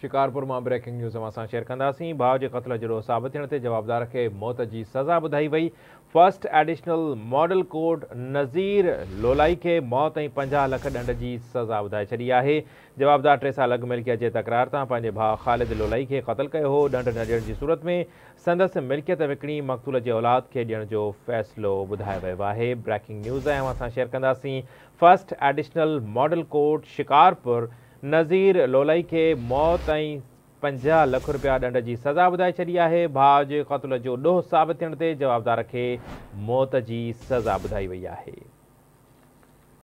शिकारपुर मां breaking news मां share कंदासीं भाव के कत्ल जो साबित थियण जवाबदार के मौत की सज़ा बुधाई वही first additional model court Nazir Lolai के मौत पंजा लख ॾंड की सज़ा बुधा छी आहे जवाबदार टे साल अग मिल्कियत जे तकरार तेजे भा भाउ ख़ालिद लोलाई खे क़तल कयो हो ॾंड न ॾियण जी सूरत में संदस मिल्कियत विकिणी मक़तूल के औलाद के ॾियण जो फ़ैसिलो ॿुधायो वियो आहे ब्रेकिंग न्यूज़ ऐं शेयर कंदासीं first additional model court Shikarpur Nazir Lolai खे मौत ऐं पंजाहु लख रुपया ॾंढ जी सज़ा ॿुधाए छॾी आहे भाउ जे क़तल जो ॾोहो साबित थियण ते जवाबदार खे मौत जी सज़ा ॿुधाई वई आहे